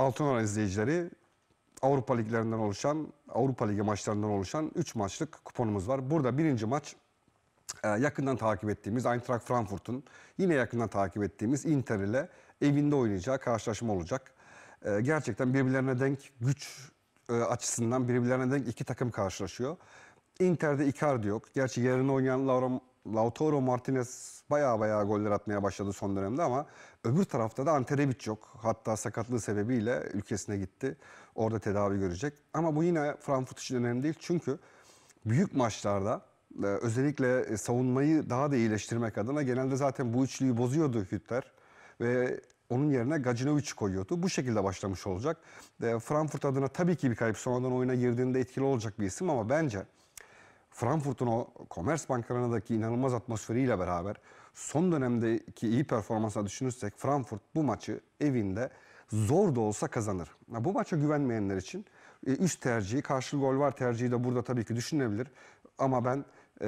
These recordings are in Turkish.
Altınoran izleyicileri Avrupa liglerinden oluşan, Avrupa Ligi maçlarından oluşan 3 maçlık kuponumuz var. Burada birinci maç e, yakından takip ettiğimiz Eintracht Frankfurt'un yine yakından takip ettiğimiz Inter ile evinde oynayacağı karşılaşma olacak. E, gerçekten birbirlerine denk güç e, açısından birbirlerine denk iki takım karşılaşıyor. Inter'de Icardi yok. Gerçi yarın oynayan Laura Lautaro Martinez baya baya goller atmaya başladı son dönemde ama öbür tarafta da Anterebic yok. Hatta sakatlığı sebebiyle ülkesine gitti. Orada tedavi görecek. Ama bu yine Frankfurt için önemli değil. Çünkü büyük maçlarda e, özellikle e, savunmayı daha da iyileştirmek adına genelde zaten bu üçlüyü bozuyordu Hütter. Ve onun yerine Gacinovic koyuyordu. Bu şekilde başlamış olacak. E, Frankfurt adına tabii ki bir kayıp sonradan oyuna girdiğinde etkili olacak bir isim ama bence Frankfurt'un o Commerzbank Arena'daki inanılmaz atmosferiyle beraber son dönemdeki iyi performansa düşünürsek Frankfurt bu maçı evinde zor da olsa kazanır. Bu maça güvenmeyenler için e, üst tercihi, karşı gol var tercihi de burada tabii ki düşünülebilir. Ama ben e,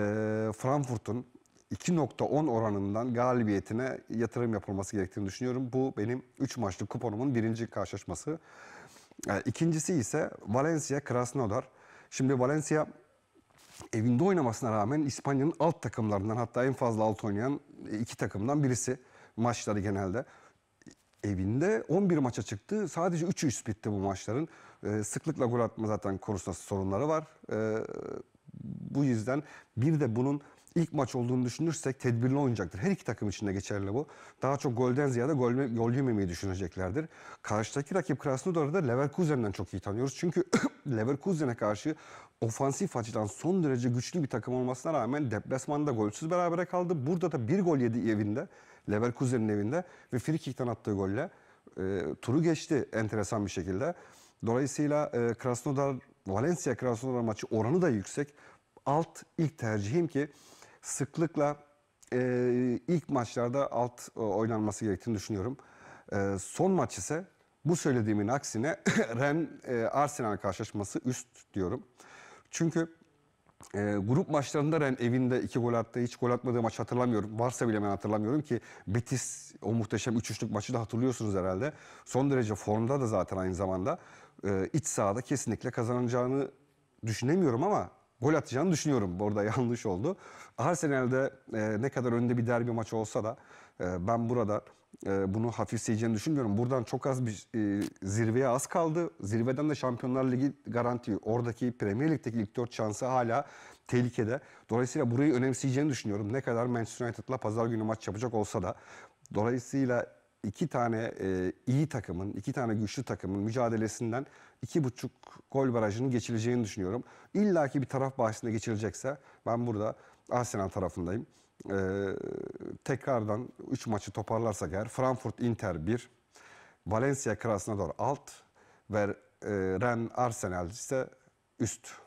Frankfurt'un 2.10 oranından galibiyetine yatırım yapılması gerektiğini düşünüyorum. Bu benim 3 maçlı kuponumun birinci karşılaşması. E, ikincisi ise Valencia Krasnodar. Şimdi Valencia evinde oynamasına rağmen İspanya'nın alt takımlarından hatta en fazla alt oynayan e, iki takımdan birisi maçları genelde. Evinde 11 maça çıktı. Sadece 3'ü üst bitti bu maçların. Ee, sıklıkla gol atma zaten konusunda sorunları var. Ee, bu yüzden bir de bunun ilk maç olduğunu düşünürsek tedbirli oynayacaktır. Her iki takım için de geçerli bu. Daha çok golden ziyade gol, gol yememeyi düşüneceklerdir. Karşıdaki rakip Krasnodar'ı da Leverkusen'den çok iyi tanıyoruz. Çünkü Leverkusen'e karşı ofansif açıdan son derece güçlü bir takım olmasına rağmen deplasmanda golsüz berabere kaldı. Burada da bir gol yedi evinde. Leverkusen'in evinde ve frikikten attığı golle e, turu geçti enteresan bir şekilde. Dolayısıyla e, Krasnodar Valencia Krasnodar maçı oranı da yüksek. Alt ilk tercihim ki sıklıkla e, ilk maçlarda alt e, oynanması gerektiğini düşünüyorum. E, son maç ise bu söylediğimin aksine Ren e, Arsenal karşılaşması üst diyorum. Çünkü e, grup maçlarında Ren evinde iki gol attı. Hiç gol atmadığı maç hatırlamıyorum. Varsa bile ben hatırlamıyorum ki Betis o muhteşem 3-3'lük maçı da hatırlıyorsunuz herhalde. Son derece formda da zaten aynı zamanda. E, iç sahada kesinlikle kazanacağını düşünemiyorum ama gol atacağını düşünüyorum. burada yanlış oldu. Arsenal'de e, ne kadar önde bir derbi maçı olsa da e, ben burada e, bunu hafifleyeceğini düşünmüyorum. Buradan çok az bir e, zirveye az kaldı. Zirveden de Şampiyonlar Ligi garanti. Oradaki Premier Lig'deki ilk dört şansı hala tehlikede. Dolayısıyla burayı önemseyeceğini düşünüyorum. Ne kadar Manchester United'la pazar günü maç yapacak olsa da. Dolayısıyla iki tane e, iyi takımın, iki tane güçlü takımın mücadelesinden iki buçuk gol barajının geçileceğini düşünüyorum. İlla ki bir taraf bahsinde geçilecekse ben burada Arsenal tarafındayım. E, tekrardan üç maçı toparlarsak eğer Frankfurt Inter 1, Valencia Krasnodar alt ve e, Ren Arsenal ise üst